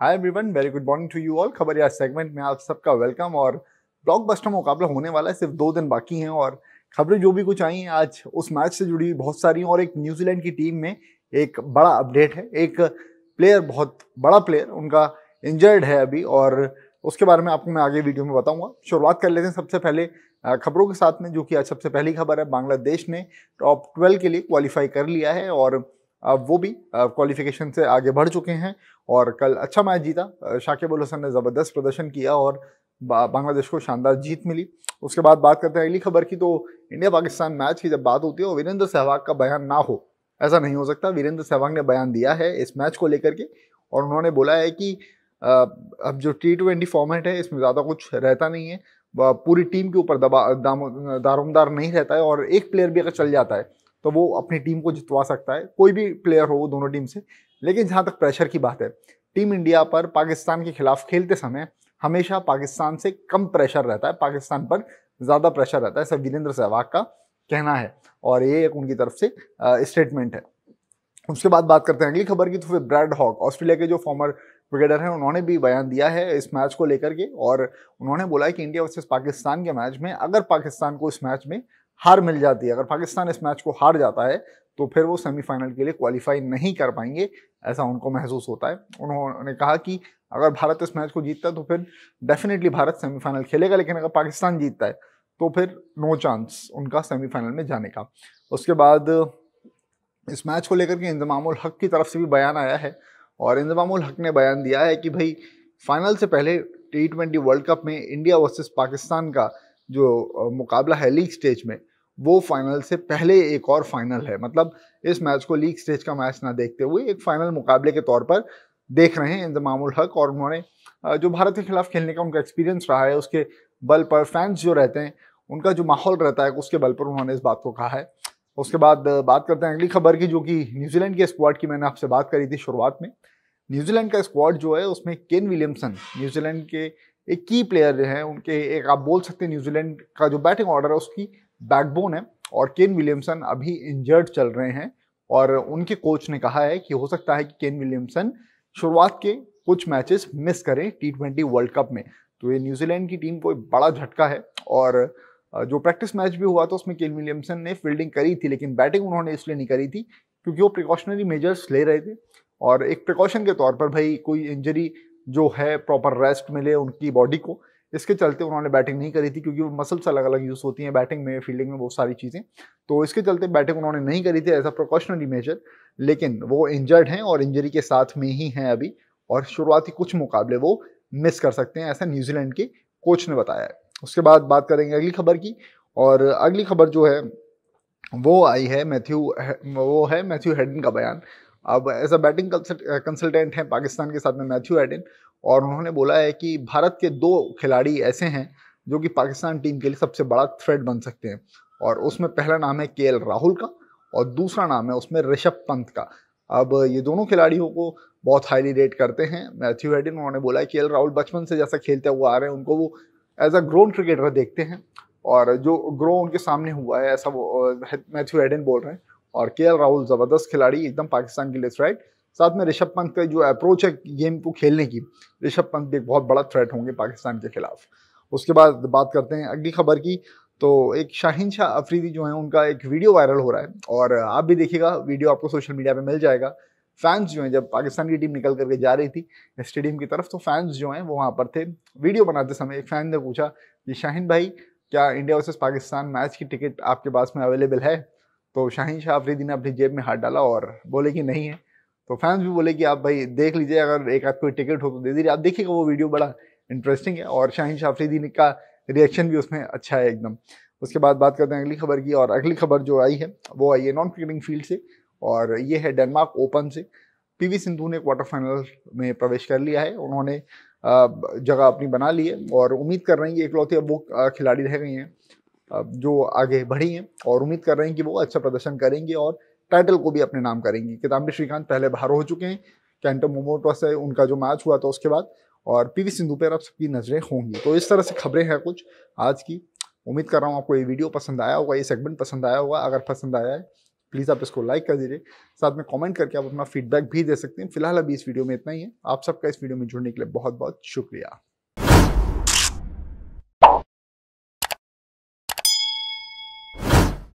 hi everyone very good morning to you all खबर या segment में आप सबका वेलकम और ब्लॉकबस्टर मुकाबला होने वाला है सिर्फ दो दिन बाकी हैं और खबरें जो भी कुछ आई हैं आज उस मैच से जुड़ी हुई बहुत सारी हैं और एक न्यूजीलैंड की टीम में एक बड़ा अपडेट है एक प्लेयर बहुत बड़ा प्लेयर उनका इंजर्ड है अभी और उसके बारे में आपको मैं आगे वीडियो में बताऊंगा शुरुआत कर लेते हैं सबसे पहले खबरों के साथ में जो कि आज सबसे पहली खबर है बांग्लादेश ने टॉप ट्वेल्व के लिए क्वालिफाई कर लिया है और अब वो भी क्वालिफिकेशन से आगे बढ़ चुके हैं और कल अच्छा मैच जीता शाकिब उल हसन ने ज़बरदस्त प्रदर्शन किया और बांग्लादेश को शानदार जीत मिली उसके बाद बात करते हैं अगली खबर की तो इंडिया पाकिस्तान मैच की जब बात होती है और वीरेंद्र सहवाग का बयान ना हो ऐसा नहीं हो सकता वीरेंद्र सहवाग ने बयान दिया है इस मैच को लेकर के और उन्होंने बोला है कि अब जो टी ट्वेंटी फॉर्मेट है इसमें ज़्यादा कुछ रहता नहीं है पूरी टीम के ऊपर दबा दामोदार नहीं रहता है और एक प्लेयर भी अगर चल जाता है तो वो अपनी टीम को जितवा सकता है कोई भी प्लेयर हो वो दोनों टीम से लेकिन जहाँ तक प्रेशर की बात है टीम इंडिया पर पाकिस्तान के खिलाफ खेलते समय हमेशा पाकिस्तान से कम प्रेशर रहता है पाकिस्तान पर ज़्यादा प्रेशर रहता है सब वीरेंद्र सहवाग का कहना है और ये एक उनकी तरफ से स्टेटमेंट है उसके बाद बात करते हैं अगली खबर की तो फिर ब्रैड हॉक ऑस्ट्रेलिया के जो फॉर्मर क्रिकेटर हैं उन्होंने भी बयान दिया है इस मैच को लेकर के और उन्होंने बोला है कि इंडिया वर्सेस पाकिस्तान के मैच में अगर पाकिस्तान को इस मैच में हार मिल जाती है अगर पाकिस्तान इस मैच को हार जाता है तो फिर वो सेमीफाइनल के लिए क्वालिफाई नहीं कर पाएंगे ऐसा उनको महसूस होता है उन्होंने कहा कि अगर भारत इस मैच को जीतता है तो फिर डेफिनेटली भारत सेमीफाइनल खेलेगा लेकिन अगर पाकिस्तान जीतता है तो फिर नो चांस उनका सेमीफाइनल में जाने का उसके बाद इस मैच को लेकर के इंजमाम हक की तरफ से भी बयान आया है और इंजमाम हक ने बयान दिया है कि भाई फाइनल से पहले टी ट्वेंटी वर्ल्ड कप में इंडिया वर्सेस पाकिस्तान का जो मुकाबला है लीग स्टेज में वो फाइनल से पहले एक और फाइनल है मतलब इस मैच को लीग स्टेज का मैच ना देखते हुए एक फाइनल मुकाबले के तौर पर देख रहे हैं इंजमामुल हक और उन्होंने जो भारत के खिलाफ खेलने का उनका एक्सपीरियंस रहा है उसके बल पर फैंस जो रहते हैं उनका जो माहौल रहता है उसके बल पर उन्होंने इस बात को कहा है उसके बाद बात करते हैं अगली खबर की जो कि न्यूजीलैंड के स्क्वाड की मैंने आपसे बात करी थी शुरुआत में न्यूजीलैंड का स्क्वाड जो है उसमें केन विलियमसन न्यूजीलैंड के एक की प्लेयर जो है उनके एक आप बोल सकते हैं न्यूजीलैंड का जो बैटिंग ऑर्डर है उसकी बैकबोन है और केन विलियमसन अभी इंजर्ड चल रहे हैं और उनके कोच ने कहा है कि हो सकता है कि केन विलियमसन शुरुआत के कुछ मैचेस मिस करें टी ट्वेंटी वर्ल्ड कप में तो ये न्यूजीलैंड की टीम को एक बड़ा झटका है और जो प्रैक्टिस मैच भी हुआ था उसमें केन विलियमसन ने फील्डिंग करी थी लेकिन बैटिंग उन्होंने इसलिए नहीं करी थी क्योंकि वो प्रिकॉशनरी मेजर्स ले रहे थे और एक प्रिकॉशन के तौर पर भाई कोई इंजरी जो है प्रॉपर रेस्ट मिले उनकी बॉडी को इसके चलते उन्होंने बैटिंग नहीं करी थी क्योंकि वो मसल्स अलग अलग यूज़ होती हैं बैटिंग में फील्डिंग में बहुत सारी चीज़ें तो इसके चलते बैटिंग उन्होंने नहीं करी थी एज अ प्रिकॉशनरी मेजर लेकिन वो इंजर्ड हैं और इंजरी के साथ में ही हैं अभी और शुरुआती कुछ मुकाबले वो मिस कर सकते हैं ऐसा न्यूजीलैंड के कोच ने बताया है उसके बाद बात करेंगे अगली खबर की और अगली खबर जो है वो आई है मैथ्यू वो है मैथ्यू हेडन का बयान अब एज अ बैटिंग कंसल्टेंट हैं पाकिस्तान के साथ में मैथ्यू एडन और उन्होंने बोला है कि भारत के दो खिलाड़ी ऐसे हैं जो कि पाकिस्तान टीम के लिए सबसे बड़ा थ्रेड बन सकते हैं और उसमें पहला नाम है के राहुल का और दूसरा नाम है उसमें ऋषभ पंत का अब ये दोनों खिलाड़ियों को बहुत हाईली रेट करते हैं मैथ्यू हेडिन उन्होंने बोला है कि एल राहुल बचपन से जैसा खेलते हुए आ रहे हैं उनको वो एज अ ग्रोन क्रिकेटर देखते हैं और जो ग्रो उनके सामने हुआ है ऐसा वो मैथ्यू uh, हेडिन बोल रहे हैं और के राहुल ज़बरदस्त खिलाड़ी एकदम पाकिस्तान के लिए थ्रेट साथ में ऋषभ पंत का जो अप्रोच है गेम को खेलने की ऋषभ पंत भी एक बहुत बड़ा थ्रेट होंगे पाकिस्तान के खिलाफ उसके बाद बात करते हैं अगली खबर की तो एक शाहिन शाह अफरीदी जो है उनका एक वीडियो वायरल हो रहा है और आप भी देखिएगा वीडियो आपको सोशल मीडिया पे मिल जाएगा फैंस जो हैं जब पाकिस्तान की टीम निकल करके जा रही थी स्टेडियम की तरफ तो फैंस जो हैं वो वहाँ पर थे वीडियो बनाते समय एक फैन ने पूछा कि शाहिन भाई क्या इंडिया वर्सेज पाकिस्तान मैच की टिकट आपके पास में अवेलेबल है तो शाहिन शाह आफरीदी ने अपनी जेब में हाथ डाला और बोले कि नहीं है तो फैंस भी बोले कि आप भाई देख लीजिए अगर एक आध कोई टिकट हो तो दे दीजिए आप देखिएगा वो वीडियो बड़ा इंटरेस्टिंग है और शाहिन शाफरीदी का रिएक्शन भी उसमें अच्छा है एकदम उसके बाद बात करते हैं अगली खबर की और अगली खबर जो आई है वो आई है नॉन क्रिकेटिंग फील्ड से और ये है डेनमार्क ओपन से पी सिंधु ने क्वार्टर फाइनल में प्रवेश कर लिया है उन्होंने जगह अपनी बना ली है और उम्मीद कर रहे हैं कि एक लौती अब वो खिलाड़ी रह गई हैं जो आगे बढ़ी हैं और उम्मीद कर रहे हैं कि वो अच्छा प्रदर्शन करेंगे और टाइटल को भी अपने नाम करेंगी किदाम्बी श्रीकांत पहले बाहर हो चुके हैं कैंटो मोमोटो से उनका जो मैच हुआ था उसके बाद और पीवी सिंधु पर आप सबकी नज़रें होंगी तो इस तरह से खबरें हैं कुछ आज की उम्मीद कर रहा हूँ आपको ये वीडियो पसंद आया होगा ये सेगमेंट पसंद आया होगा अगर पसंद आया है प्लीज़ आप इसको लाइक कर दीजिए साथ में कमेंट करके आप अपना फीडबैक भी दे सकते हैं फिलहाल अभी इस वीडियो में इतना ही है आप सबका इस वीडियो में जुड़ने के लिए बहुत बहुत शुक्रिया